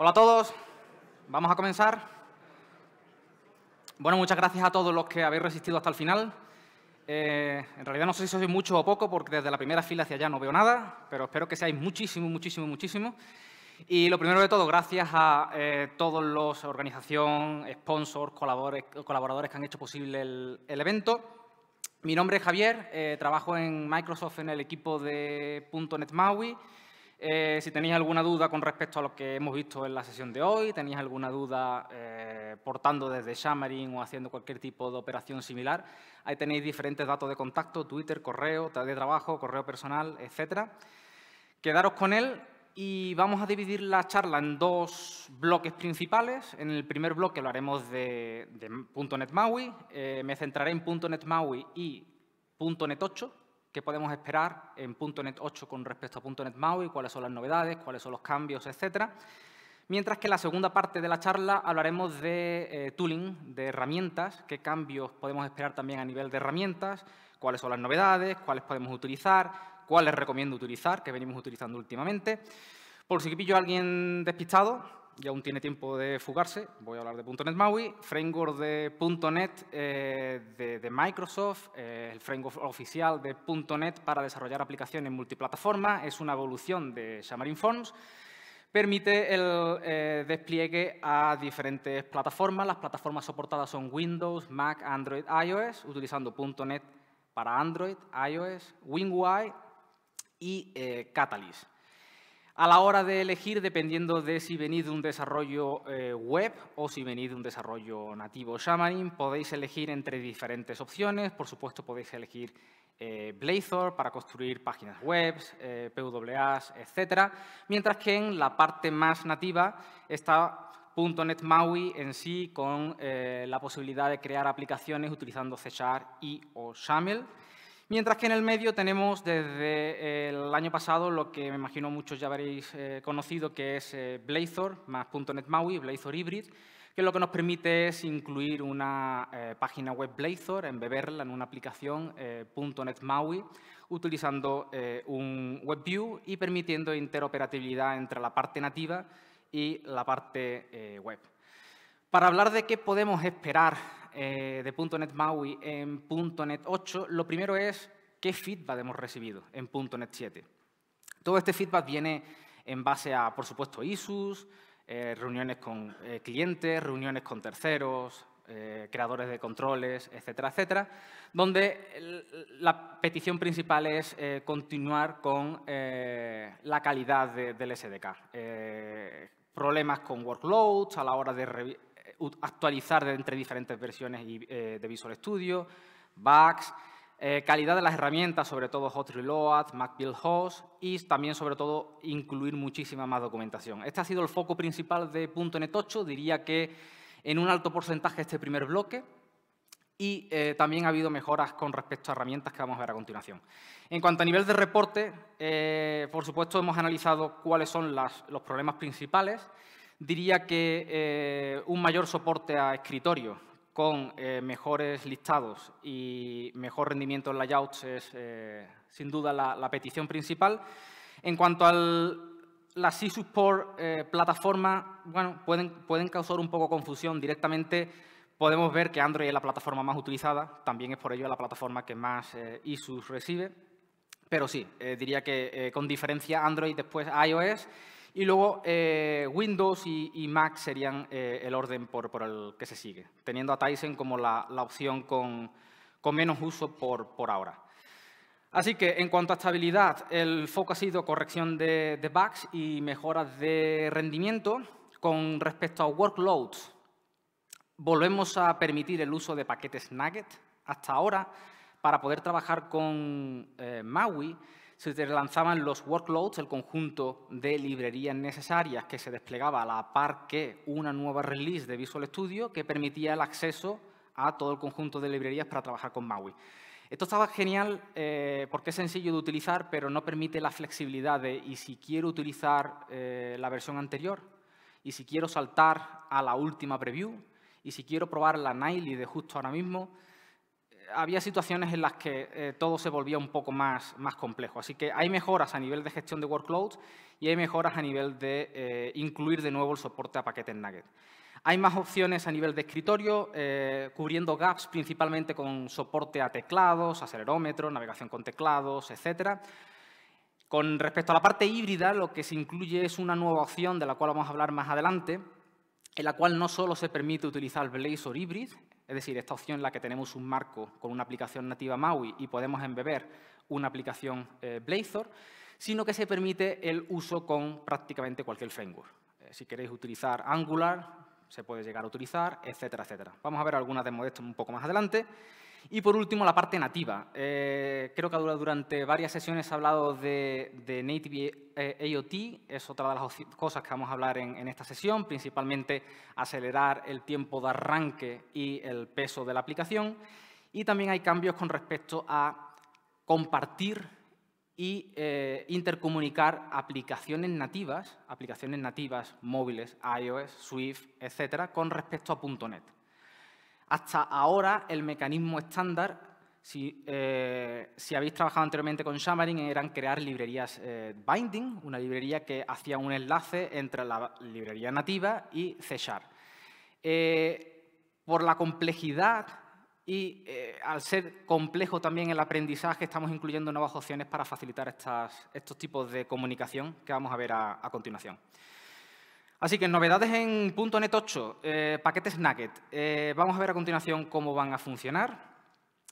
Hola a todos, vamos a comenzar. Bueno, muchas gracias a todos los que habéis resistido hasta el final. Eh, en realidad no sé si sois mucho o poco, porque desde la primera fila hacia allá no veo nada, pero espero que seáis muchísimo, muchísimo, muchísimo. Y lo primero de todo, gracias a eh, todos los organización, sponsors, colaboradores que han hecho posible el, evento. Mi nombre es Javier, eh, trabajo en Microsoft en el equipo de .NET MAUI. Eh, si tenéis alguna duda con respecto a lo que hemos visto en la sesión de hoy, tenéis alguna duda eh, portando desde Xamarin o haciendo cualquier tipo de operación similar, ahí tenéis diferentes datos de contacto, Twitter, correo, de trabajo, correo personal, etcétera. Quedaros con él y vamos a dividir la charla en dos bloques principales. En el primer bloque lo haremos de, .NET MAUI. Eh, me centraré en .NET MAUI y .NET 8, qué podemos esperar en .NET 8 con respecto a .NET MAUI, cuáles son las novedades, cuáles son los cambios, etcétera. Mientras que en la segunda parte de la charla hablaremos de eh, tooling, de herramientas, qué cambios podemos esperar también a nivel de herramientas, cuáles son las novedades, cuáles podemos utilizar, cuáles recomiendo utilizar, que venimos utilizando últimamente. Por si pillo a alguien despistado, y aún tiene tiempo de fugarse, voy a hablar de .NET MAUI, framework de .NET eh, de, Microsoft, eh, el framework oficial de .NET para desarrollar aplicaciones multiplataforma, es una evolución de Xamarin Forms, permite el eh, despliegue a diferentes plataformas, las plataformas soportadas son Windows, Mac, Android, iOS, utilizando .NET para Android, iOS, WinUI y Catalyst a la hora de elegir dependiendo de si venís de un desarrollo eh, web o si venís de un desarrollo nativo Xamarin. Podéis elegir entre diferentes opciones. Por supuesto, podéis elegir eh, Blazor para construir páginas web, eh, PWAs, etc. Mientras que en la parte más nativa está .NET MAUI en sí con la posibilidad de crear aplicaciones utilizando C y o XAML. Mientras que en el medio tenemos desde eh, el año pasado lo que me imagino muchos ya habréis eh, conocido, que es eh, Blazor más .NET MAUI, Blazor Hybrid, que lo que nos permite es incluir una página web Blazor, embeberla en una aplicación .NET MAUI, utilizando un WebView y permitiendo interoperabilidad entre la parte nativa y la parte web. Para hablar de qué podemos esperar eh, de .NET MAUI en .NET 8, lo primero es qué feedback hemos recibido en .NET 7. Todo este feedback viene en base a, por supuesto, issues, eh, reuniones con eh, clientes, reuniones con terceros, creadores de controles, etcétera, etcétera, donde la petición principal es continuar con la calidad del SDK. problemas con workloads a la hora de actualizar entre diferentes versiones eh, de Visual Studio, bugs, eh, calidad de las herramientas, sobre todo Hot Reload, MacBuild Host y también, sobre todo, incluir muchísima más documentación. Este ha sido el foco principal de .NET 8. Diría que en un alto porcentaje este primer bloque y eh, también ha habido mejoras con respecto a herramientas que vamos a ver a continuación. En cuanto a nivel de reporte, por supuesto, hemos analizado cuáles son los problemas principales, diría que eh, un mayor soporte a escritorio con eh, mejores listados y mejor rendimiento en layouts es eh, sin duda la, petición principal. En cuanto a las support por plataforma, bueno, pueden, pueden causar un poco confusión directamente podemos ver que Android es la plataforma más utilizada, también es por ello la plataforma que más eh, ISUS recibe, pero sí, diría que con diferencia Android después iOS y luego eh, Windows y, Mac serían eh, el orden por, el que se sigue, teniendo a Tyson como la, opción con, menos uso por, ahora. Así que en cuanto a estabilidad, el foco ha sido corrección de, bugs y mejoras de rendimiento. Con respecto a workloads, volvemos a permitir el uso de paquetes Nugget hasta ahora para poder trabajar con eh, MAUI se lanzaban los workloads, el conjunto de librerías necesarias que se desplegaba a la par que una nueva release de Visual Studio que permitía el acceso a todo el conjunto de librerías para trabajar con MAUI. Esto estaba genial eh, porque es sencillo de utilizar, pero no permite la flexibilidad de y si quiero utilizar eh, la versión anterior, y si quiero saltar a la última preview, y si quiero probar la Nightly de justo ahora mismo, había situaciones en las que eh, todo se volvía un poco más, más complejo. Así que hay mejoras a nivel de gestión de workloads y hay mejoras a nivel de eh, incluir de nuevo el soporte a paquetes Nugget. Hay más opciones a nivel de escritorio, eh, cubriendo gaps principalmente con soporte a teclados, acelerómetros, navegación con teclados, etc. Con respecto a la parte híbrida, lo que se incluye es una nueva opción de la cual vamos a hablar más adelante, en la cual no solo se permite utilizar Blazor Hybrid, es decir, esta opción en la que tenemos un marco con una aplicación nativa MAUI y podemos embeber una aplicación eh, Blazor, sino que se permite el uso con prácticamente cualquier framework. Eh, si queréis utilizar Angular, se puede llegar a utilizar, etcétera, etcétera. Vamos a ver algunas de un poco más adelante. Y por último, la parte nativa. Eh, creo que durante varias sesiones he hablado de, Native e- eh, AOT. es otra de las cosas que vamos a hablar en, esta sesión, principalmente acelerar el tiempo de arranque y el peso de la aplicación. Y también hay cambios con respecto a compartir y eh, intercomunicar aplicaciones nativas, aplicaciones nativas móviles, iOS, Swift, etcétera, con respecto a .NET. Hasta ahora el mecanismo estándar eh, si, habéis trabajado anteriormente con Xamarin, eran crear librerías eh, binding, una librería que hacía un enlace entre la librería nativa y C sharp eh, por la complejidad y al ser complejo también el aprendizaje, estamos incluyendo nuevas opciones para facilitar estos tipos de comunicación que vamos a ver a continuación. Así que novedades en .NET 8, eh, paquetes Nugget. Eh, vamos a ver a continuación cómo van a funcionar.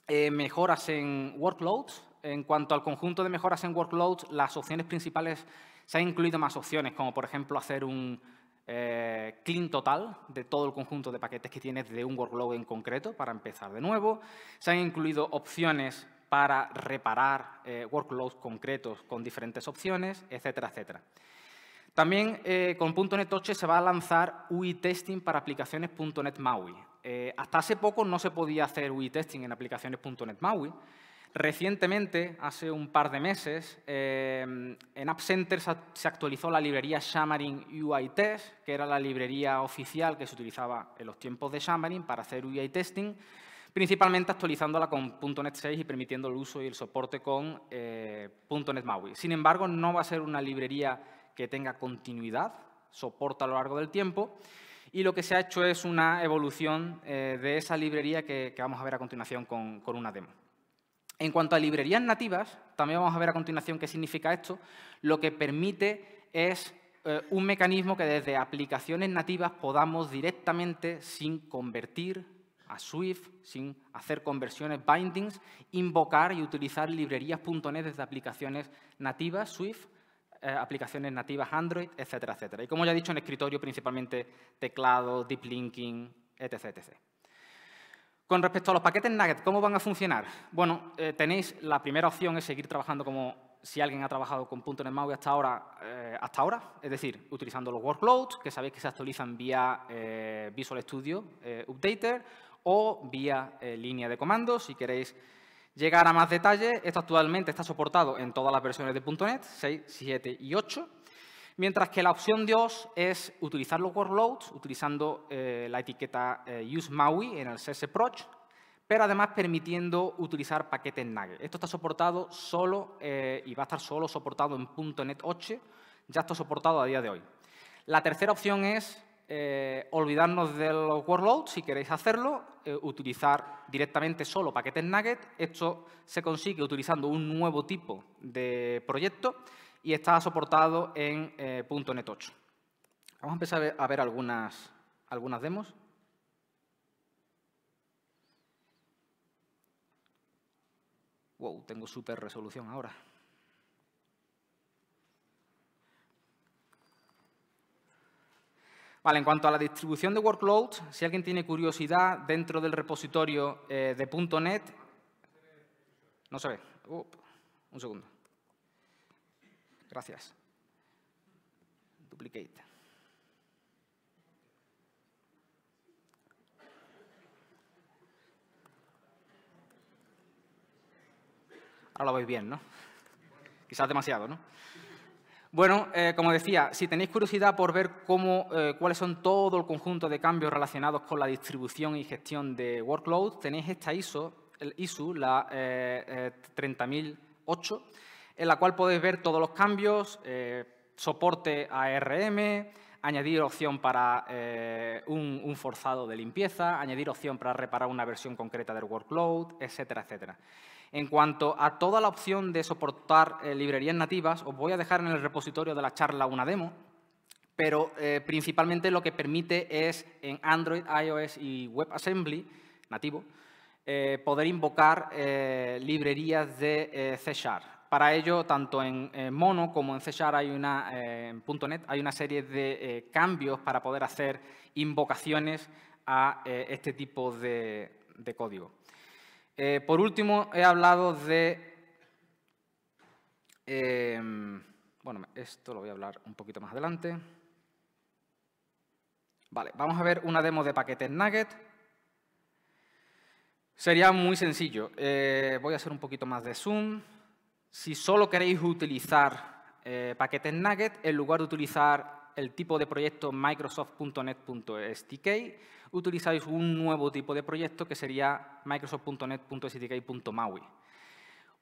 Eh, mejoras en workloads. En cuanto al conjunto de mejoras en workloads, las opciones principales se han incluido más opciones, como por ejemplo hacer un clean total de todo el conjunto de paquetes que tienes de un workload en concreto para empezar de nuevo. Se han incluido opciones para reparar workloads concretos con diferentes opciones, etcétera, etcétera. También eh, con .NET 8 se va a lanzar UI Testing para aplicaciones .NET MAUI. Eh, hasta hace poco no se podía hacer UI Testing en aplicaciones .NET MAUI. Recientemente, hace un par de meses, em, en App Center se actualizó la librería Xamarin UI Test, que era la librería oficial que se utilizaba en los tiempos de Xamarin para hacer UI Testing, principalmente actualizándola con .NET 6 y permitiendo el uso y el soporte con eh, .NET MAUI. Sin embargo, no va a ser una librería que tenga continuidad, soporta a lo largo del tiempo. Y lo que se ha hecho es una evolución eh, de esa librería que, vamos a ver a continuación con, una demo. En cuanto a librerías nativas, también vamos a ver a continuación qué significa esto. Lo que permite es eh, un mecanismo que desde aplicaciones nativas podamos directamente, sin convertir a Swift, sin hacer conversiones bindings, invocar y utilizar librerías .NET desde aplicaciones nativas Swift eh, aplicaciones nativas Android, etcétera, etcétera. Y como ya he dicho, en escritorio principalmente teclado, deep linking, etc. Con respecto a los paquetes Nugget, ¿cómo van a funcionar? Bueno, eh, tenéis la primera opción es seguir trabajando como si alguien ha trabajado con punto en MAUI hasta ahora, eh, hasta ahora, es decir, utilizando los workloads, que sabéis que se actualizan vía Visual Studio Updater o vía línea de comandos, si queréis Llegar a más detalles, esto actualmente está soportado en todas las versiones de .NET, 6, 7 y 8, mientras que la opción 2 es utilizar los workloads utilizando eh, la etiqueta eh, use MAUI en el approach, pero además permitiendo utilizar paquetes NuGet. Esto está soportado solo eh, y va a estar solo soportado en .NET 8, ya está soportado a día de hoy. La tercera opción es eh, olvidarnos de los workloads, si queréis hacerlo, eh, utilizar directamente solo paquetes Nugget. Esto se consigue utilizando un nuevo tipo de proyecto y está soportado en eh, .NET 8. Vamos a empezar a ver, a ver algunas, algunas demos. Wow, tengo super resolución ahora. Vale, en cuanto a la distribución de workloads, si alguien tiene curiosidad, dentro del repositorio eh, de .NET... No se ve. un segundo. Gracias. Duplicate. Ahora lo veis bien, ¿no? Quizás demasiado, ¿no? Bueno, eh, como decía, si tenéis curiosidad por ver eh, cuáles son todo el conjunto de cambios relacionados con la distribución y gestión de workload, tenéis esta ISO, el la eh, 30008, eh, en la cual podéis ver todos los cambios, soporte a RM, añadir opción para un, un, forzado de limpieza, añadir opción para reparar una versión concreta del workload, etcétera, etcétera. En cuanto a toda la opción de soportar eh, librerías nativas, os voy a dejar en el repositorio de la charla una demo, pero eh, principalmente lo que permite es en Android, iOS y WebAssembly nativo, eh, poder invocar librerías de C Sharp. Para ello, tanto en Mono como en C Sharp hay una, .NET hay una serie de cambios para poder hacer invocaciones a este tipo de código. Eh, por último, he hablado de... Em, bueno, esto lo voy a hablar un poquito más adelante. Vale, vamos a ver una demo de paquetes Nugget. Sería muy sencillo. Eh, voy a hacer un poquito más de zoom. Si solo queréis utilizar eh, paquetes Nugget, en lugar de utilizar el tipo de proyecto microsoft.net.stk, utilizáis un nuevo tipo de proyecto que sería microsoft.net.stk.maui.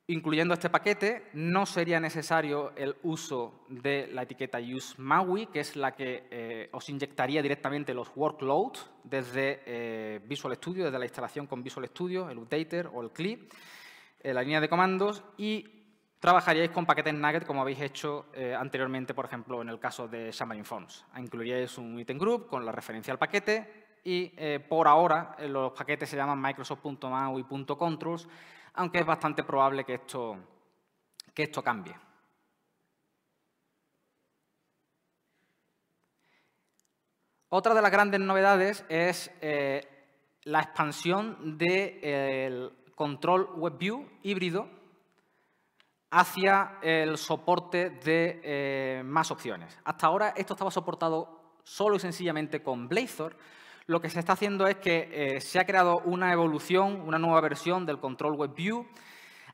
Incluyendo este paquete, no sería necesario el uso de la etiqueta use MAUI, que es la que eh, os inyectaría directamente los workloads desde eh, Visual Studio, desde la instalación con Visual Studio, el updater o el CLI, eh, la línea de comandos, y trabajaríais con paquetes Nugget como habéis hecho eh, anteriormente, por ejemplo, en el caso de Xamarin Forms. Incluiríais un item group con la referencia al paquete y eh, por ahora eh, los paquetes se llaman Microsoft.mau y .controls, aunque es bastante probable que esto, que esto cambie. Otra de las grandes novedades es la expansión del control WebView híbrido hacia el soporte de eh, más opciones. Hasta ahora esto estaba soportado solo y sencillamente con Blazor. Lo que se está haciendo es que eh, se ha creado una evolución, una nueva versión del Control Web View,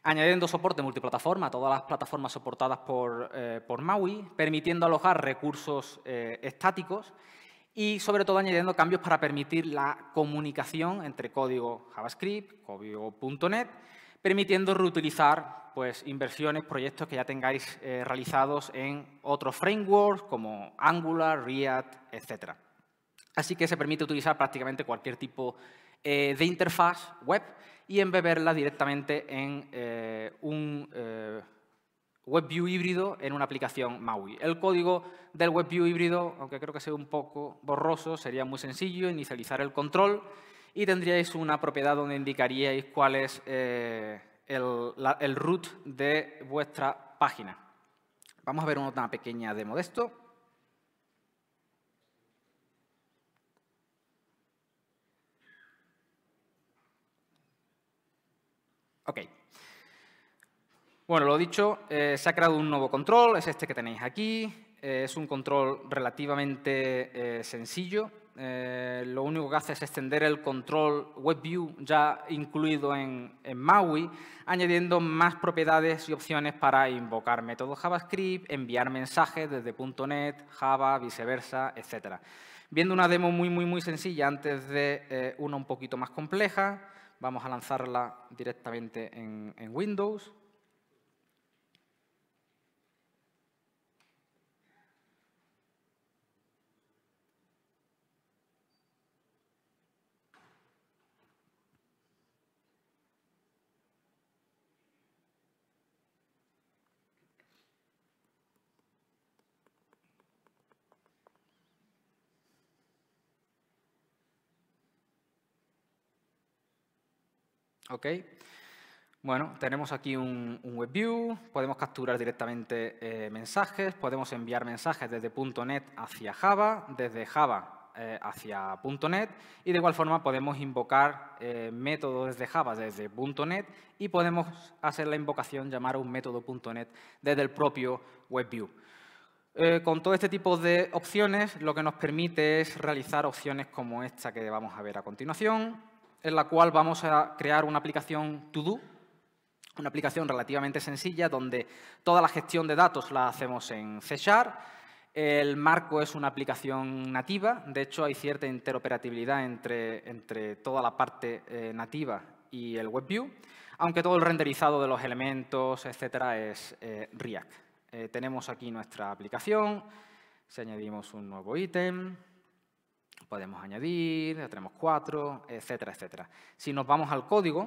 añadiendo soporte multiplataforma a todas las plataformas soportadas por, eh, por MAUI, permitiendo alojar recursos estáticos y, sobre todo, añadiendo cambios para permitir la comunicación entre código JavaScript, código.NET, permitiendo reutilizar pues, inversiones, proyectos que ya tengáis eh, realizados en otros frameworks como Angular, React, etc. Así que se permite utilizar prácticamente cualquier tipo eh, de interfaz web y embeberla directamente en eh, un WebView híbrido en una aplicación MAUI. El código del WebView híbrido, aunque creo que sea un poco borroso, sería muy sencillo, inicializar el control y tendríais una propiedad donde indicaríais cuál es eh, el, root de vuestra página. Vamos a ver una pequeña demo de esto. Ok. Bueno, lo dicho, eh, se ha creado un nuevo control, es este que tenéis aquí. Eh, es un control relativamente sencillo. Eh, lo único que hace es extender el control WebView ya incluido en, MAUI, añadiendo más propiedades y opciones para invocar métodos JavaScript, enviar mensajes desde .NET, Java, viceversa, etc. Viendo una demo muy, muy, muy sencilla antes de eh, una un poquito más compleja, vamos a lanzarla directamente en Windows. ¿Ok? Bueno, tenemos aquí un, WebView, podemos capturar directamente eh, mensajes, podemos enviar mensajes desde .NET hacia Java, desde Java eh, hacia .NET y de igual forma podemos invocar eh, métodos desde Java desde .NET y podemos hacer la invocación, llamar a un método .NET desde el propio WebView. con todo este tipo de opciones, lo que nos permite es realizar opciones como esta que vamos a ver a continuación, en la cual vamos a crear una aplicación To-Do, una aplicación relativamente sencilla donde toda la gestión de datos la hacemos en C Sharp. El marco es una aplicación nativa, de hecho hay cierta interoperabilidad entre, entre toda la parte eh, nativa y el WebView, aunque todo el renderizado de los elementos, etcétera, es eh, React. Eh, tenemos aquí nuestra aplicación, si añadimos un nuevo ítem, Podemos añadir, tenemos cuatro, etcétera, etcétera. Si nos vamos al código,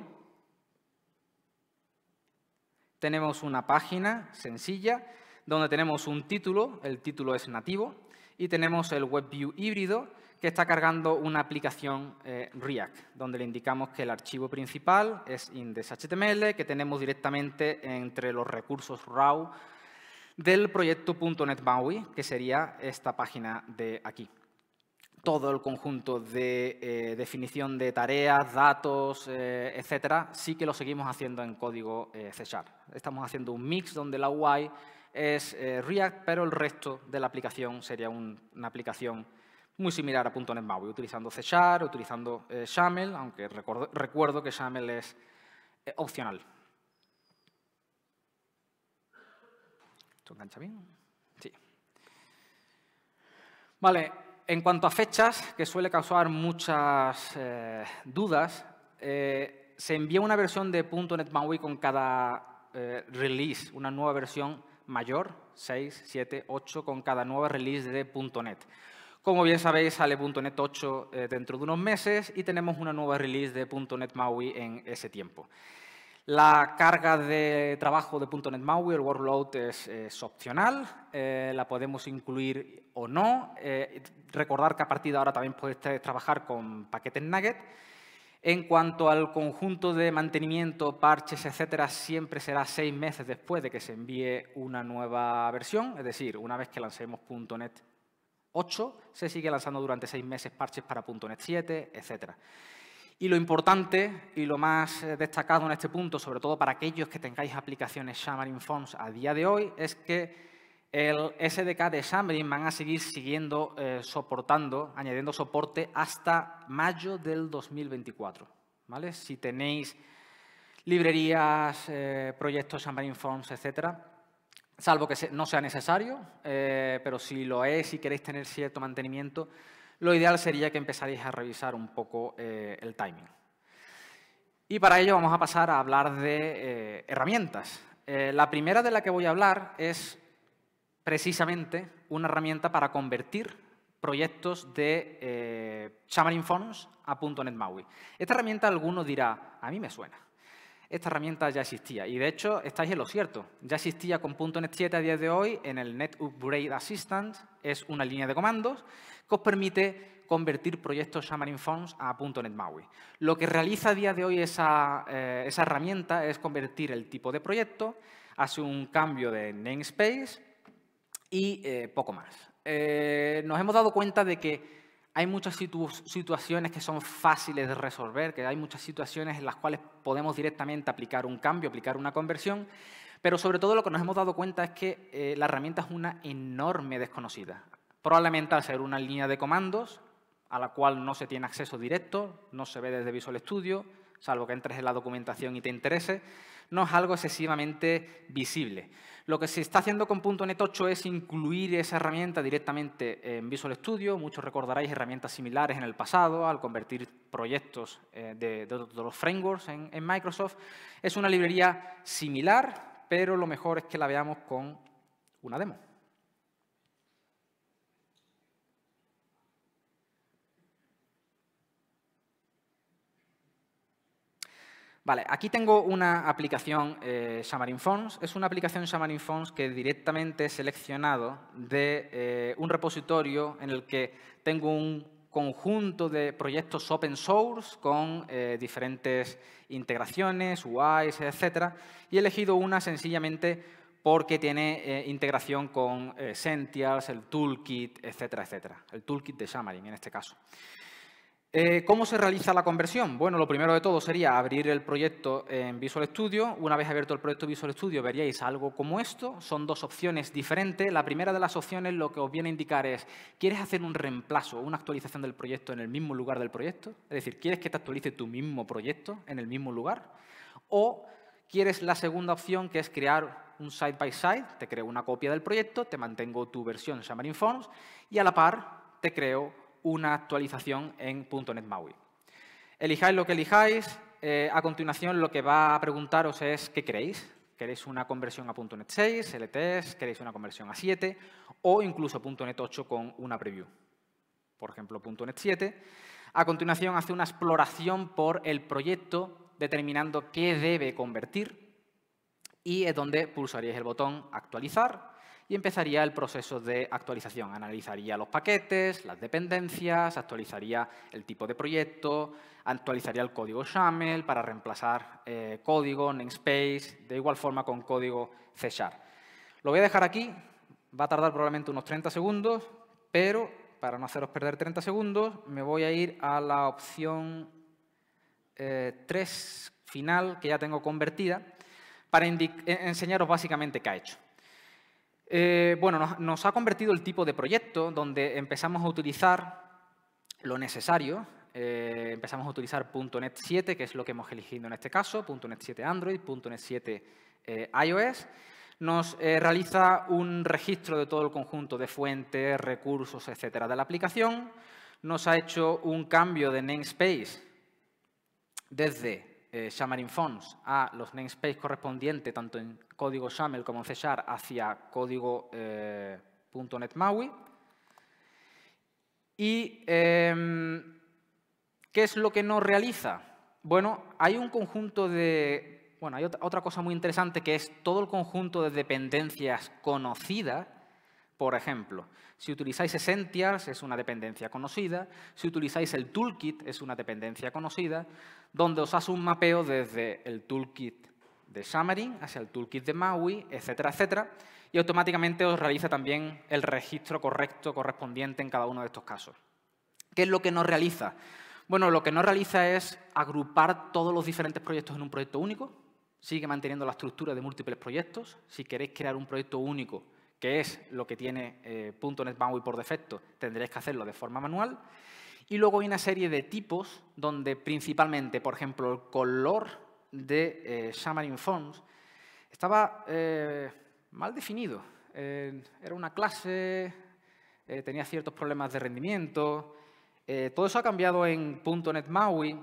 tenemos una página sencilla donde tenemos un título, el título es nativo, y tenemos el WebView híbrido que está cargando una aplicación eh, React, donde le indicamos que el archivo principal es index.html, que tenemos directamente entre los recursos RAW del proyecto .NET MAUI, que sería esta página de aquí todo el conjunto de eh, definición de tareas, datos, eh, etcétera, sí que lo seguimos haciendo en código eh, C Estamos haciendo un mix donde la UI es React, pero el resto de la aplicación sería una aplicación muy similar a .NET MAUI, utilizando C utilizando XAML, aunque recuerdo recuerdo que XAML es opcional. ¿Esto engancha bien? Sí. Vale, en cuanto a fechas, que suele causar muchas eh, dudas, eh, se envía una versión de .NET MAUI con cada eh, release, una nueva versión mayor, 6, 7, 8, con cada nueva release de .NET. Como bien sabéis, sale .NET 8 dentro de unos meses y tenemos una nueva release de .NET MAUI en ese tiempo. La carga de trabajo de .NET MAUI, el workload, es, opcional, eh, la podemos incluir o no. Eh, recordar que a partir de ahora también podéis trabajar con paquetes Nugget. En cuanto al conjunto de mantenimiento, parches, etcétera, siempre será seis meses después de que se envíe una nueva versión, es decir, una vez que lancemos .NET 8, se sigue lanzando durante seis meses parches para .NET 7, etcétera. Y lo importante y lo más eh, destacado en este punto, sobre todo para aquellos que tengáis aplicaciones Xamarin Forms a día de hoy, es que el SDK de Xamarin van a seguir siguiendo eh, soportando, añadiendo soporte hasta mayo del 2024. ¿vale? Si tenéis librerías, eh, proyectos Xamarin Forms, etcétera, salvo que no sea necesario, pero si lo es y queréis tener cierto mantenimiento, lo ideal sería que empezarais a revisar un poco eh, el timing. Y para ello vamos a pasar a hablar de eh, herramientas. Eh, la primera de la que voy a hablar es precisamente una herramienta para convertir proyectos de Xamarin Forms a .NET MAUI. Esta herramienta alguno dirá, a mí me suena esta herramienta ya existía. Y de hecho, estáis en lo cierto. Ya existía con .NET 7 a día de hoy en el Net Upgrade Assistant. Es una línea de comandos que os permite convertir proyectos Xamarin Forms a .NET MAUI. Lo que realiza a día de hoy eh, esa, herramienta es convertir el tipo de proyecto, hace un cambio de namespace y eh, poco más. Eh, nos hemos dado cuenta de que hay muchas situaciones que son fáciles de resolver, que hay muchas situaciones en las cuales podemos directamente aplicar un cambio, aplicar una conversión, pero sobre todo lo que nos hemos dado cuenta es que eh, la herramienta es una enorme desconocida. Probablemente al ser una línea de comandos a la cual no se tiene acceso directo, no se ve desde Visual Studio, salvo que entres en la documentación y te interese, no es algo excesivamente visible. Lo que se está haciendo con .NET 8 es incluir esa herramienta directamente en Visual Studio. Muchos recordaréis herramientas similares en el pasado al convertir proyectos eh, de, los frameworks en, Microsoft. Es una librería similar, pero lo mejor es que la veamos con una demo. Vale, aquí tengo una aplicación eh, Xamarin Fonts. Es una aplicación Xamarin Fonts que directamente he seleccionado de eh, un repositorio en el que tengo un conjunto de proyectos open source con eh, diferentes integraciones, UIs, etcétera. Y he elegido una sencillamente porque tiene eh, integración con Sentials, el Toolkit, etcétera, etcétera. El Toolkit de Xamarin, en este caso. Eh, ¿Cómo se realiza la conversión? Bueno, lo primero de todo sería abrir el proyecto en Visual Studio. Una vez abierto el proyecto Visual Studio veríais algo como esto. Son dos opciones diferentes. La primera de las opciones lo que os viene a indicar es ¿quieres hacer un reemplazo, una actualización del proyecto en el mismo lugar del proyecto? Es decir, ¿quieres que te actualice tu mismo proyecto en el mismo lugar? O quieres la segunda opción que es crear un side by side, te creo una copia del proyecto, te mantengo tu versión Xamarin Forms y a la par te creo una actualización en .NET MAUI. Elijáis lo que elijáis, eh, a continuación lo que va a preguntaros es ¿qué queréis? ¿Queréis una conversión a .NET 6, LTS? ¿Queréis una conversión a 7? O incluso .NET 8 con una preview. Por ejemplo, .NET 7. A continuación hace una exploración por el proyecto determinando qué debe convertir y es donde pulsaríais el botón actualizar y empezaría el proceso de actualización. Analizaría los paquetes, las dependencias, actualizaría el tipo de proyecto, actualizaría el código XAML para reemplazar eh, código, namespace, de igual forma con código C Lo voy a dejar aquí, va a tardar probablemente unos 30 segundos, pero para no haceros perder 30 segundos, me voy a ir a la opción 3 eh, final que ya tengo convertida para eh, enseñaros básicamente qué ha hecho. Eh, bueno, nos, ha convertido el tipo de proyecto donde empezamos a utilizar lo necesario. Eh, empezamos a utilizar .NET 7, que es lo que hemos elegido en este caso, .NET 7 Android, .NET 7 eh, iOS. Nos realiza un registro de todo el conjunto de fuentes, recursos, etcétera, de la aplicación. Nos ha hecho un cambio de namespace desde eh, fonts a los namespaces correspondientes, tanto en código XAML como en C hacia código eh, .NET MAUI. ¿Y em, qué es lo que no realiza? Bueno, hay un conjunto de... Bueno, hay otra cosa muy interesante que es todo el conjunto de dependencias conocidas por ejemplo, si utilizáis Essentials, es una dependencia conocida. Si utilizáis el Toolkit, es una dependencia conocida, donde os hace un mapeo desde el Toolkit de Xamarin hacia el Toolkit de MAUI, etcétera, etcétera. Y automáticamente os realiza también el registro correcto correspondiente en cada uno de estos casos. ¿Qué es lo que no realiza? Bueno, lo que no realiza es agrupar todos los diferentes proyectos en un proyecto único. Sigue manteniendo la estructura de múltiples proyectos. Si queréis crear un proyecto único, que es lo que tiene eh, .NET MAUI por defecto, tendréis que hacerlo de forma manual. Y luego hay una serie de tipos donde principalmente, por ejemplo, el color de eh, Xamarin estaba eh, mal definido. era una clase, tenía ciertos problemas de rendimiento. todo eso ha cambiado en .NET MAUI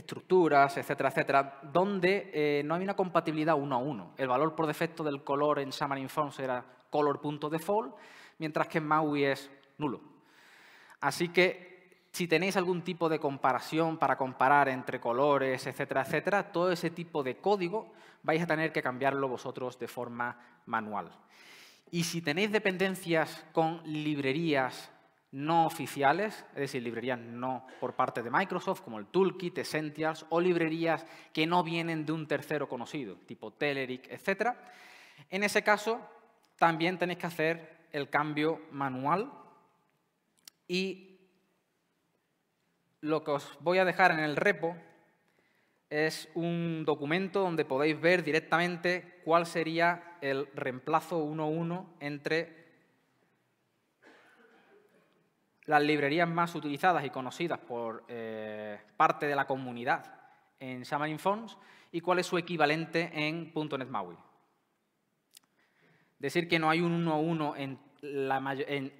estructuras, etcétera, etcétera, donde eh, no hay una compatibilidad uno a uno. El valor por defecto del color en Xamarin Forms era color.default, mientras que en MAUI es nulo. Así que si tenéis algún tipo de comparación para comparar entre colores, etcétera, etcétera, todo ese tipo de código vais a tener que cambiarlo vosotros de forma manual. Y si tenéis dependencias con librerías no oficiales, es decir, librerías no por parte de Microsoft, como el Toolkit, Essentials, o librerías que no vienen de un tercero conocido, tipo Telerik, etc. En ese caso, también tenéis que hacer el cambio manual y lo que os voy a dejar en el repo es un documento donde podéis ver directamente cuál sería el reemplazo 1-1 entre las librerías más utilizadas y conocidas por eh, parte de la comunidad en Xamarin Forms y cuál es su equivalente en .NET MAUI. Decir que no hay un 1-1 en la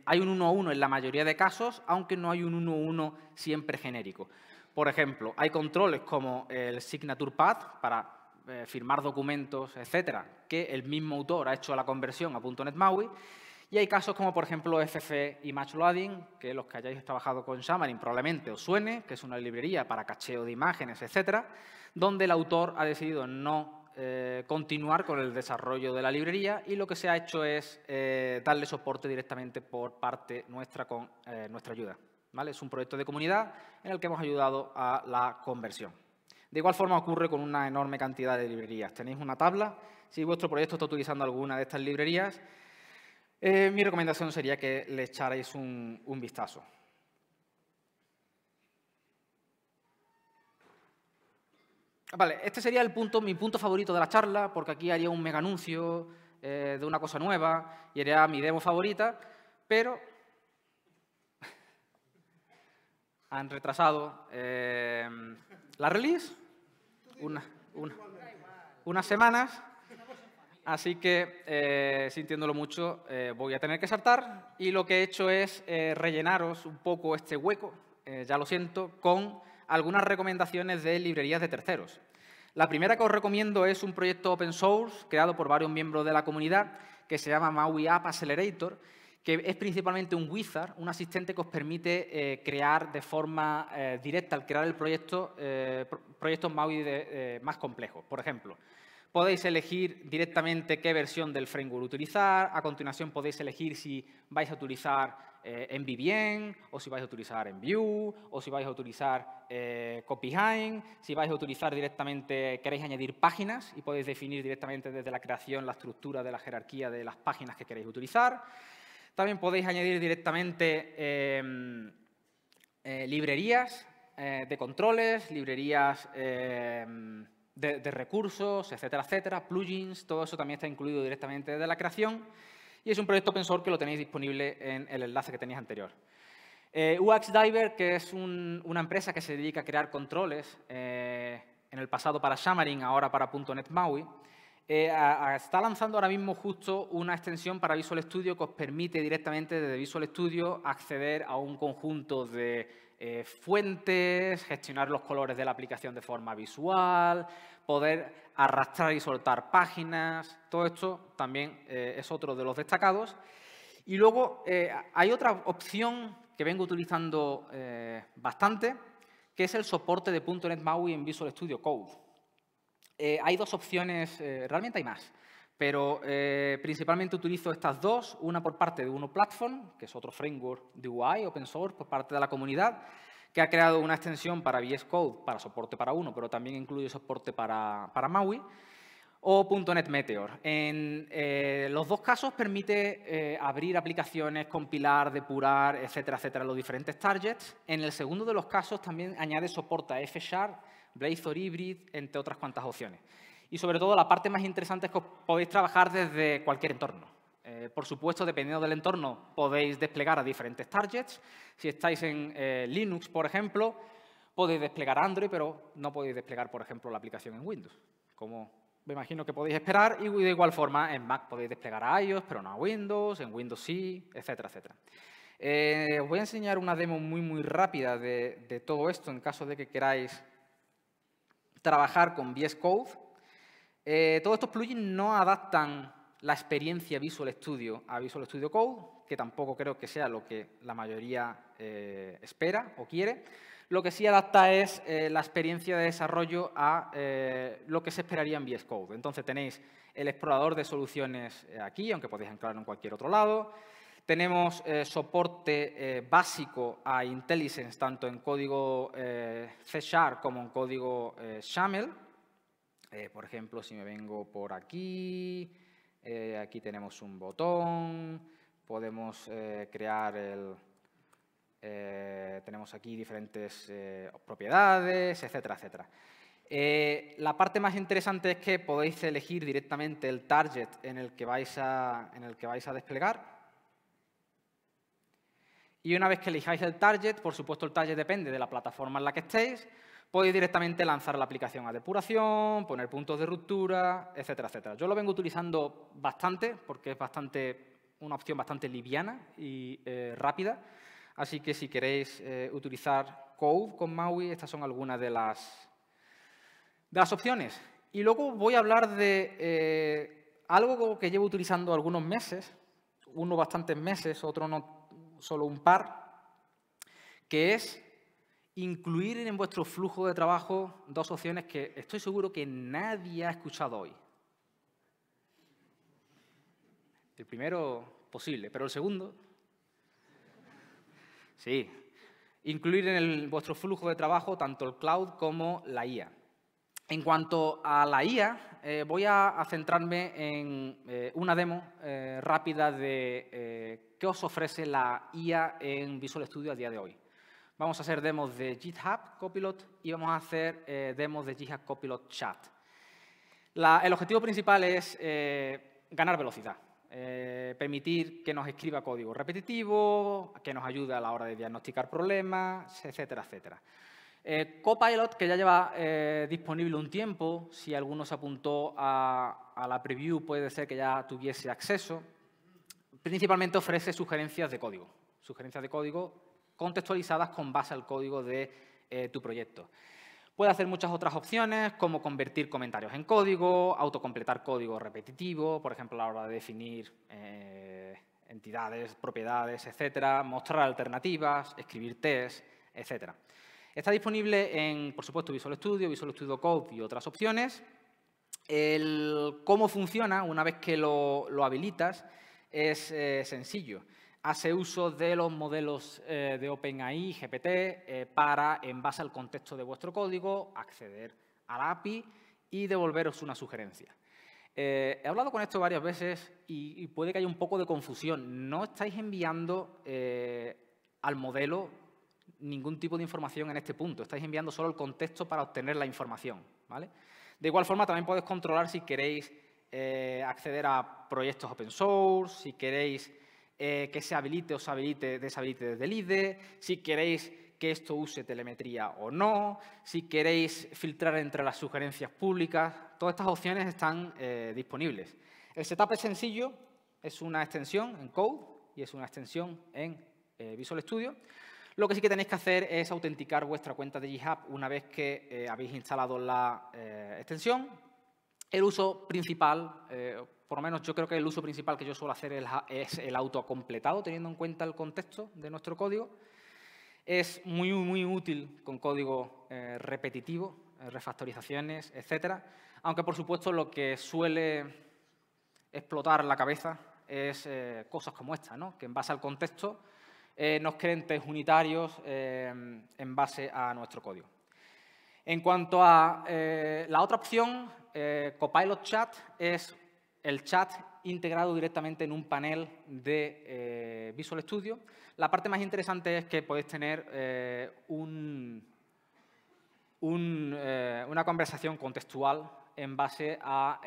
hay un 1 en la mayoría de casos, aunque no hay un 1-1 siempre genérico. Por ejemplo, hay controles como el Signature Path para eh, firmar documentos, etcétera, que el mismo autor ha hecho la conversión a .NET MAUI y hay casos como, por ejemplo, FF y Match Loading, que los que hayáis trabajado con Xamarin probablemente os suene, que es una librería para cacheo de imágenes, etcétera, donde el autor ha decidido no eh, continuar con el desarrollo de la librería y lo que se ha hecho es eh, darle soporte directamente por parte nuestra con eh, nuestra ayuda. ¿Vale? Es un proyecto de comunidad en el que hemos ayudado a la conversión. De igual forma ocurre con una enorme cantidad de librerías. Tenéis una tabla. Si vuestro proyecto está utilizando alguna de estas librerías, eh, mi recomendación sería que le echarais un, vistazo. Vale, este sería el punto, mi punto favorito de la charla, porque aquí haría un mega anuncio eh, de una cosa nueva y haría mi demo favorita, pero han retrasado eh, la release unas semanas Así que, eh, sintiéndolo mucho, eh, voy a tener que saltar y lo que he hecho es eh, rellenaros un poco este hueco, ya lo siento, con algunas recomendaciones de librerías de terceros. La primera que os recomiendo es un proyecto open source creado por varios miembros de la comunidad que se llama Maui App Accelerator, que es principalmente un wizard, un asistente que os permite crear de forma directa, al crear el proyecto, proyectos Maui más complejos. Por ejemplo, Podéis elegir directamente qué versión del framework utilizar. A continuación podéis elegir si vais a utilizar en eh, o si vais a utilizar en View, o si vais a utilizar eh, si vais a utilizar directamente, queréis añadir páginas y podéis definir directamente desde la creación la estructura de la jerarquía de las páginas que queréis utilizar. También podéis añadir directamente em, eh, librerías eh, de controles, librerías em, de, recursos, etcétera, etcétera, plugins, todo eso también está incluido directamente de la creación y es un proyecto open source que lo tenéis disponible en el enlace que tenéis anterior. Eh, UxDiver, que es una empresa que se dedica a crear controles, eh, en el pasado para Xamarin, ahora para .NET MAUI, eh, está lanzando ahora mismo justo una extensión para Visual Studio que os permite directamente desde Visual Studio acceder a un conjunto de fuentes, gestionar los colores de la aplicación de forma visual, poder arrastrar y soltar páginas, todo esto también eh, es otro de los destacados. Y luego eh, hay otra opción que vengo utilizando eh, bastante, que es el soporte de .NET MAUI en Visual Studio Code. hay dos opciones, realmente hay más, pero principalmente utilizo estas dos, una por parte de Uno Platform, que es otro framework de UI, open source, por parte de la comunidad, que ha creado una extensión para VS Code, para soporte para uno, pero también incluye soporte para, MAUI, o .NET Meteor. En eh, los dos casos permite eh, abrir aplicaciones, compilar, depurar, etcétera, etcétera, los diferentes targets. En el segundo de los casos también añade soporte a F-Sharp, Blazor Hybrid, entre otras cuantas opciones. Y sobre todo la parte más interesante es que podéis trabajar desde cualquier entorno. Eh, por supuesto, dependiendo del entorno, podéis desplegar a diferentes targets. Si estáis en eh, Linux, por ejemplo, podéis desplegar Android, pero no podéis desplegar, por ejemplo, la aplicación en Windows, como me imagino que podéis esperar. Y de igual forma, en Mac podéis desplegar a iOS, pero no a Windows, en Windows sí, etcétera, etcétera. Eh, os voy a enseñar una demo muy, muy rápida de, todo esto en caso de que queráis trabajar con VS Code. todos estos plugins no adaptan la experiencia Visual Studio a Visual Studio Code, que tampoco creo que sea lo que la mayoría eh, espera o quiere. Lo que sí adapta es eh, la experiencia de desarrollo a eh, lo que se esperaría en VS Code. Entonces tenéis el explorador de soluciones aquí, aunque podéis anclarlo en cualquier otro lado. Tenemos soporte básico a IntelliSense, tanto en código C Sharp como en código XAML. por ejemplo, si me vengo por aquí, eh, aquí tenemos un botón, podemos eh, crear el... Eh, tenemos aquí diferentes propiedades, etcétera, etcétera. la parte más interesante es que podéis elegir directamente el target en el que vais a, en el que vais a desplegar. Y una vez que elijáis el target, por supuesto el target depende de la plataforma en la que estéis, podéis directamente lanzar la aplicación a depuración, poner puntos de ruptura, etcétera, etcétera. Yo lo vengo utilizando bastante porque es bastante, una opción bastante liviana y eh, rápida. Así que si queréis eh, utilizar Code con MAUI, estas son algunas de las, de las opciones. Y luego voy a hablar de eh, algo que llevo utilizando algunos meses, uno bastantes meses, otro no, solo un par, que es incluir en vuestro flujo de trabajo dos opciones que estoy seguro que nadie ha escuchado hoy. El primero posible, pero el segundo, sí, incluir en vuestro flujo de trabajo tanto el cloud como la IA. En cuanto a la IA, eh, voy a, centrarme en eh, una demo eh, rápida de qué os ofrece la IA en Visual Studio a día de hoy. Vamos a hacer demos de GitHub Copilot y vamos a hacer eh, demos de GitHub Copilot Chat. el objetivo principal es eh, ganar velocidad, eh, permitir que nos escriba código repetitivo, que nos ayude a la hora de diagnosticar problemas, etcétera, etcétera. Copilot, que ya lleva disponible un tiempo, si alguno se apuntó a, a, la preview puede ser que ya tuviese acceso, principalmente ofrece sugerencias de código. Sugerencias de código contextualizadas con base al código de eh, tu proyecto. Puede hacer muchas otras opciones, como convertir comentarios en código, autocompletar código repetitivo, por ejemplo, a la hora de definir eh, entidades, propiedades, etcétera, mostrar alternativas, escribir test, etcétera. Está disponible en, por supuesto, Visual Studio, Visual Studio Code y otras opciones. El cómo funciona una vez que lo habilitas es eh, sencillo. Hace uso de los modelos eh, de OpenAI, GPT, eh, para, en base al contexto de vuestro código, acceder al API y devolveros una sugerencia. he hablado con esto varias veces y, puede que haya un poco de confusión. No estáis enviando al modelo ningún tipo de información en este punto. Estáis enviando solo el contexto para obtener la información. ¿vale? De igual forma, también podéis controlar si queréis eh, acceder a proyectos open source, si queréis eh, que se habilite o se habilite, deshabilite desde el e, si queréis que esto use telemetría o no, si queréis filtrar entre las sugerencias públicas, todas estas opciones están eh, disponibles. El setup es sencillo, es una extensión en Code y es una extensión en Visual Studio. Lo que sí que tenéis que hacer es autenticar vuestra cuenta de GitHub una vez que habéis instalado la extensión el uso principal, eh, por lo menos yo creo que el uso principal que yo suelo hacer es el autocompletado, teniendo en cuenta el contexto de nuestro código. Es muy, muy útil con código eh, repetitivo, eh, refactorizaciones, etc. Aunque, por supuesto, lo que suele explotar la cabeza es cosas como esta, ¿no? que en base al contexto nos creen test unitarios en base a nuestro código. En cuanto a eh, la otra opción, eh, Copilot Chat es el chat integrado directamente en un panel de eh, Visual Studio. La parte más interesante es que podéis tener una conversación contextual en base a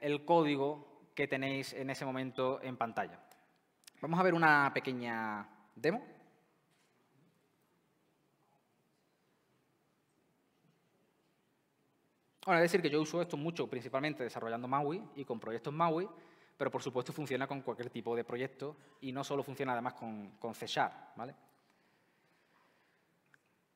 el código que tenéis en ese momento en pantalla. Vamos a ver una pequeña demo. Ahora es decir, que yo uso esto mucho, principalmente desarrollando MAUI y con proyectos MAUI, pero por supuesto funciona con cualquier tipo de proyecto y no solo funciona además con, C Sharp, ¿vale?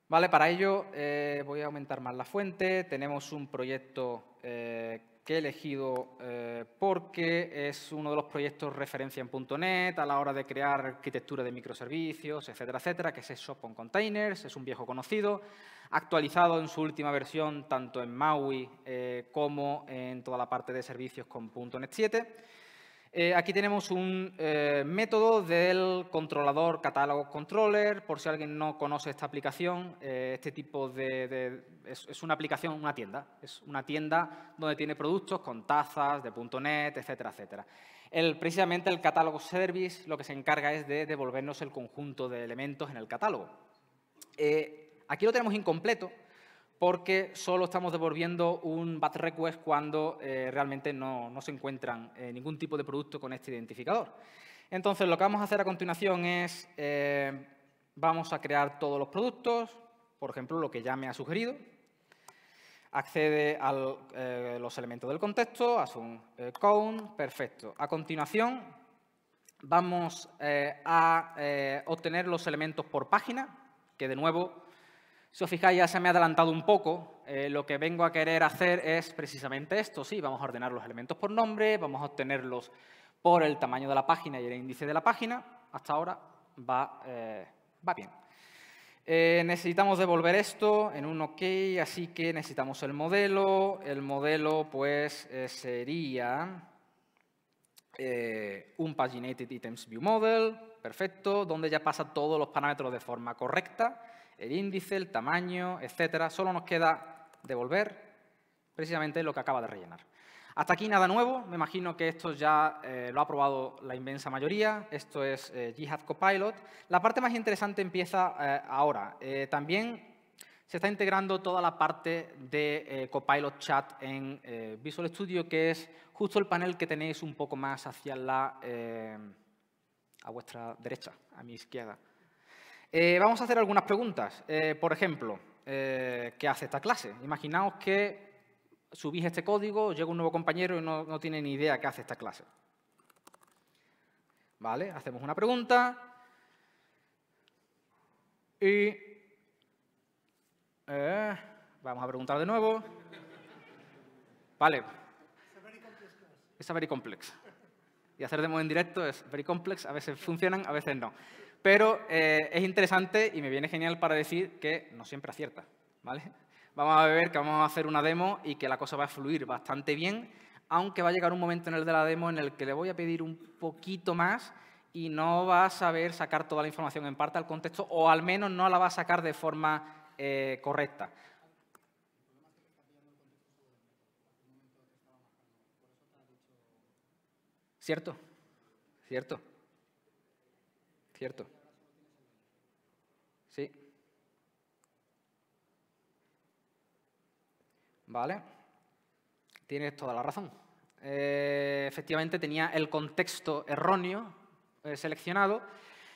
Vale, para ello eh, voy a aumentar más la fuente. Tenemos un proyecto eh, que he elegido eh, porque es uno de los proyectos referencia en .NET a la hora de crear arquitectura de microservicios, etcétera, etcétera, que es Shop on Containers, es un viejo conocido actualizado en su última versión tanto en MAUI eh, como en toda la parte de servicios con .NET 7. Eh, aquí tenemos un eh, método del controlador catálogo controller, por si alguien no conoce esta aplicación, este tipo de, es, una aplicación, una tienda, es una tienda donde tiene productos con tazas de .NET, etcétera, etcétera. El, precisamente el catálogo service lo que se encarga es de devolvernos el conjunto de elementos en el catálogo. Aquí lo tenemos incompleto porque solo estamos devolviendo un bat request cuando eh, realmente no, se encuentran eh, ningún tipo de producto con este identificador. Entonces, lo que vamos a hacer a continuación es, eh, vamos a crear todos los productos, por ejemplo, lo que ya me ha sugerido. Accede a los elementos del contexto, hace un cone, perfecto. A continuación, vamos a obtener los elementos por página, que de nuevo si os fijáis, ya se me ha adelantado un poco. Eh, lo que vengo a querer hacer es precisamente esto. Sí, vamos a ordenar los elementos por nombre, vamos a obtenerlos por el tamaño de la página y el índice de la página. Hasta ahora va, eh, bien. Eh, necesitamos devolver esto en un OK, así que necesitamos el modelo. El modelo pues sería un Paginated Items View Model, perfecto, donde ya pasa todos los parámetros de forma correcta el índice, el tamaño, etcétera. Solo nos queda devolver precisamente lo que acaba de rellenar. Hasta aquí nada nuevo. Me imagino que esto ya eh, lo ha probado la inmensa mayoría. Esto es eh, Github Jihad Copilot. La parte más interesante empieza eh, ahora. también se está integrando toda la parte de Copilot Chat en Visual Studio, que es justo el panel que tenéis un poco más hacia la... a vuestra derecha, a mi izquierda. Eh, vamos a hacer algunas preguntas. Eh, por ejemplo, eh, ¿qué hace esta clase? Imaginaos que subís este código, llega un nuevo compañero y no, tiene ni idea qué hace esta clase. ¿Vale? Hacemos una pregunta. Y... vamos a preguntar de nuevo. Vale. Es very complex. Y hacer demos en directo es very complex. A veces funcionan, a veces no. Pero eh, es interesante y me viene genial para decir que no siempre acierta, ¿vale? Vamos a ver que vamos a hacer una demo y que la cosa va a fluir bastante bien, aunque va a llegar un momento en el de la demo en el que le voy a pedir un poquito más y no va a saber sacar toda la información en parte al contexto, o al menos no la va a sacar de forma eh, correcta. ¿Cierto? ¿Cierto? ¿Cierto? Sí. Vale. Tienes toda la razón. Eh, efectivamente tenía el contexto erróneo eh, seleccionado,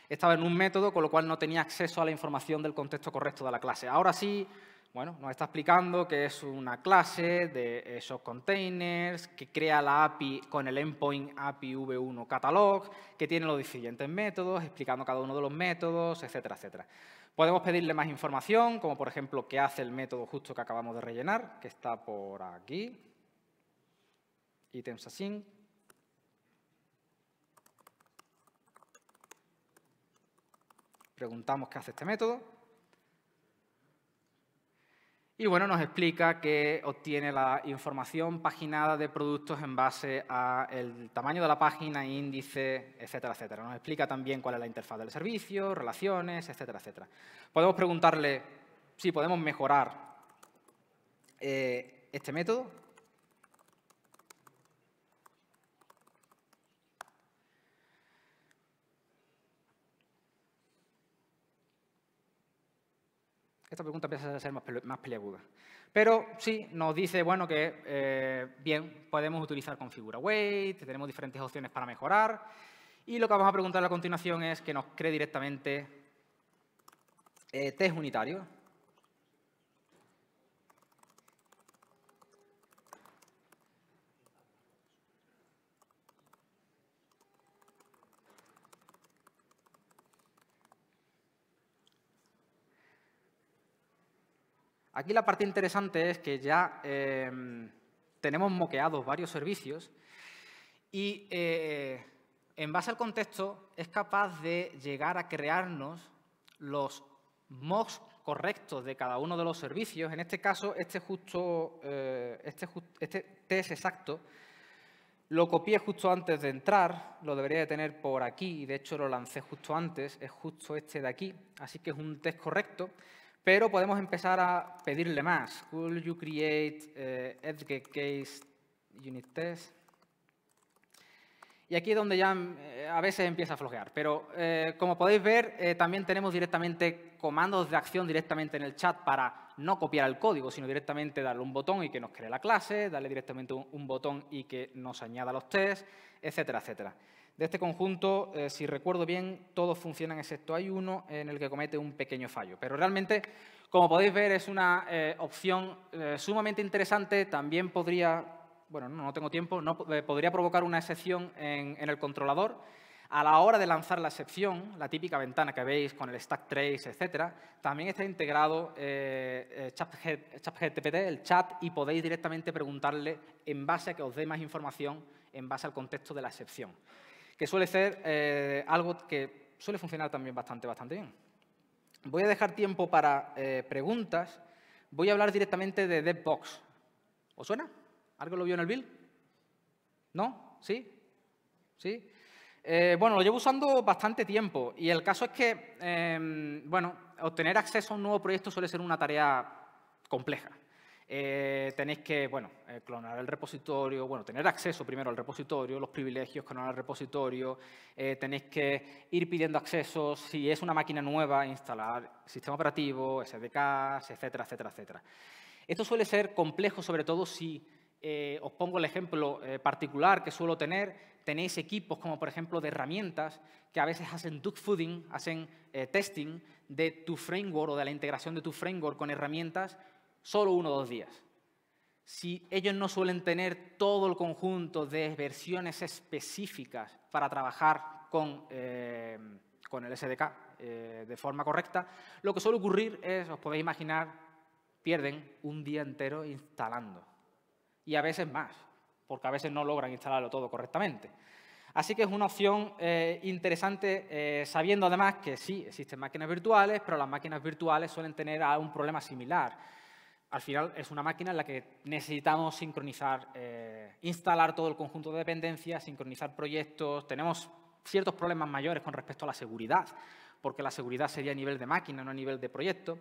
estaba en un método, con lo cual no tenía acceso a la información del contexto correcto de la clase. Ahora sí, bueno, nos está explicando que es una clase de esos containers, que crea la API con el endpoint API v1 catalog, que tiene los diferentes métodos, explicando cada uno de los métodos, etcétera, etcétera. Podemos pedirle más información, como por ejemplo qué hace el método justo que acabamos de rellenar, que está por aquí, ítems async, preguntamos qué hace este método. Y bueno, nos explica que obtiene la información paginada de productos en base al tamaño de la página, índice, etcétera, etcétera. Nos explica también cuál es la interfaz del servicio, relaciones, etcétera, etcétera. Podemos preguntarle si podemos mejorar eh, este método Esta pregunta empieza a ser más, peleaguda. Pero sí, nos dice, bueno, que eh, bien, podemos utilizar configura weight, tenemos diferentes opciones para mejorar. Y lo que vamos a preguntar a continuación es que nos cree directamente eh, test unitario. Aquí la parte interesante es que ya em, tenemos moqueados varios servicios y eh, en base al contexto es capaz de llegar a crearnos los mocks correctos de cada uno de los servicios. En este caso, este, justo, eh, este, este test exacto lo copié justo antes de entrar, lo debería de tener por aquí, y de hecho lo lancé justo antes, es justo este de aquí, así que es un test correcto. Pero podemos empezar a pedirle más. Could you create eh, edge unit test? Y aquí es donde ya eh, a veces empieza a flojear. Pero eh, como podéis ver, también tenemos directamente comandos de acción directamente en el chat para no copiar el código, sino directamente darle un botón y que nos cree la clase, darle directamente un, un botón y que nos añada los tests, etcétera, etcétera. De este conjunto, eh, si recuerdo bien, todos funcionan excepto hay uno en el que comete un pequeño fallo. Pero realmente, como podéis ver, es una eh, opción eh, sumamente interesante. También podría, bueno, no, tengo tiempo, no, podría provocar una excepción en, el controlador. A la hora de lanzar la excepción, la típica ventana que veis con el stack trace, etcétera, también está integrado ChatGPT, el chat, y podéis directamente preguntarle en base a que os dé más información en base al contexto de la excepción que suele ser eh, algo que suele funcionar también bastante, bastante bien. Voy a dejar tiempo para eh, preguntas. Voy a hablar directamente de DevBox. ¿Os suena? ¿Algo lo vio en el bill? ¿No? ¿Sí? ¿Sí? Eh, bueno, lo llevo usando bastante tiempo y el caso es que, em, bueno, obtener acceso a un nuevo proyecto suele ser una tarea compleja. Eh, tenéis que, bueno, eh, clonar el repositorio, bueno, tener acceso primero al repositorio, los privilegios, clonar el repositorio, eh, tenéis que ir pidiendo acceso, si es una máquina nueva, instalar sistema operativo, SDKs, etcétera, etcétera, etcétera. Esto suele ser complejo, sobre todo si os pongo el ejemplo particular que suelo tener, tenéis equipos como por ejemplo de herramientas que a veces hacen duck fooding, hacen testing de tu framework o de la integración de tu framework con herramientas solo uno o dos días. Si ellos no suelen tener todo el conjunto de versiones específicas para trabajar con, eh, el SDK eh, de forma correcta, lo que suele ocurrir es, os podéis imaginar, pierden un día entero instalando. Y a veces más, porque a veces no logran instalarlo todo correctamente. Así que es una opción eh, interesante, sabiendo además que sí, existen máquinas virtuales, pero las máquinas virtuales suelen tener un problema similar al final es una máquina en la que necesitamos sincronizar, eh, instalar todo el conjunto de dependencias, sincronizar proyectos. Tenemos ciertos problemas mayores con respecto a la seguridad, porque la seguridad sería a nivel de máquina, no a nivel de proyecto.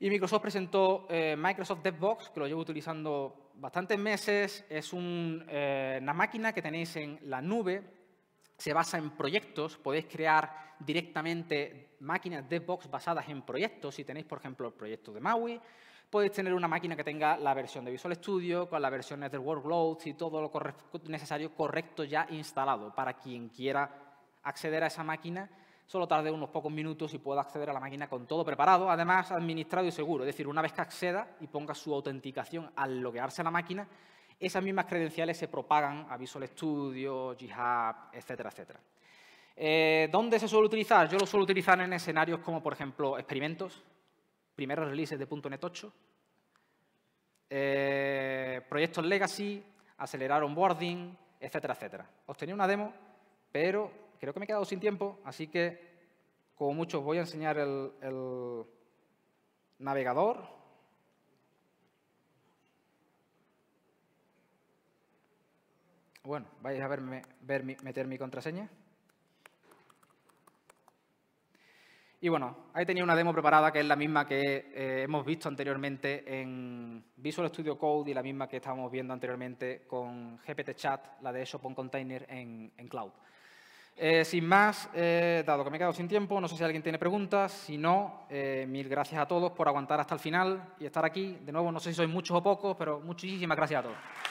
Y Microsoft presentó eh, Microsoft DevBox, que lo llevo utilizando bastantes meses. Es eh, una máquina que tenéis en la nube, se basa en proyectos, podéis crear directamente máquinas DevBox basadas en proyectos, si tenéis, por ejemplo, el proyecto de Maui, puedes tener una máquina que tenga la versión de Visual Studio, con las versiones del workload y todo lo necesario correcto ya instalado para quien quiera acceder a esa máquina solo tarde unos pocos minutos y pueda acceder a la máquina con todo preparado, además administrado y seguro. Es decir, una vez que acceda y ponga su autenticación al loguearse a la máquina, esas mismas credenciales se propagan a Visual Studio, GitHub, etcétera, etcétera. Eh, ¿Dónde se suele utilizar? Yo lo suelo utilizar en escenarios como, por ejemplo, experimentos, primeros releases de .NET 8, eh, proyectos legacy, acelerar onboarding, etcétera, etcétera. Os tenía una demo, pero creo que me he quedado sin tiempo, así que como mucho os voy a enseñar el, navegador. Bueno, vais a verme, ver meter mi contraseña. Y bueno, ahí tenía una demo preparada que es la misma que eh, hemos visto anteriormente en Visual Studio Code y la misma que estábamos viendo anteriormente con GPT Chat, la de Shop on Container en, Cloud. Eh, sin más, eh, dado que me he quedado sin tiempo, no sé si alguien tiene preguntas. Si no, mil gracias a todos por aguantar hasta el final y estar aquí. De nuevo, no sé si sois muchos o pocos, pero muchísimas gracias a todos.